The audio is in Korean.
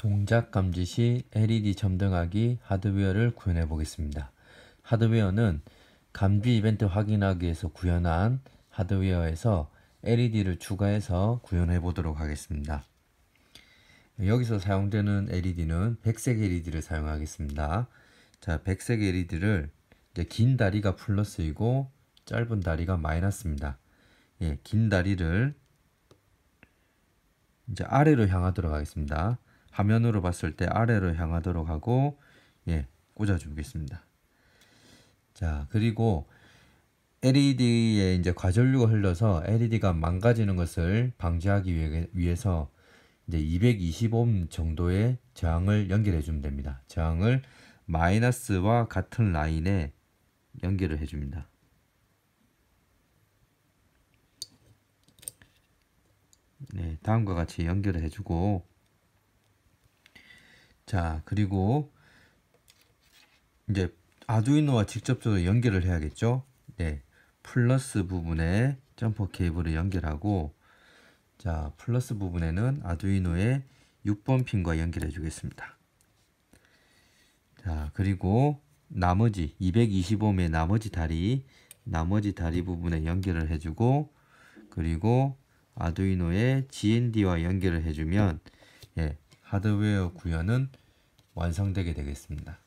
동작 감지 시 LED 점등하기 하드웨어를 구현해 보겠습니다. 하드웨어는 감지 이벤트 확인하기 위해서 구현한 하드웨어에서 LED를 추가해서 구현해 보도록 하겠습니다. 여기서 사용되는 LED는 백색 LED를 사용하겠습니다. 자, 백색 LED를 이제 긴 다리가 플러스이고 짧은 다리가 마이너스입니다. 예, 긴 다리를 이제 아래로 향하도록 하겠습니다. 화면으로 봤을 때 아래로 향하도록 하고 예 꽂아주겠습니다. 자 그리고 LED에 이제 과전류가 흘러서 LED가 망가지는 것을 방지하기 위해, 서 이제 220옴 정도의 저항을 연결해 주면 됩니다. 저항을 마이너스와 같은 라인에 연결을 해 줍니다. 네, 다음과 같이 연결을 해주고 자, 그리고 이제 아두이노와 직접적으로 연결을 해야겠죠? 네. 플러스 부분에 점퍼 케이블을 연결하고 자, 플러스 부분에는 아두이노의 6번 핀과 연결해 주겠습니다. 자, 그리고 나머지 225의 나머지 다리 나머지 다리 부분에 연결을 해주고 그리고 아두이노의 GND와 연결을 해주면 예, 하드웨어 구현은 완성되게 되겠습니다.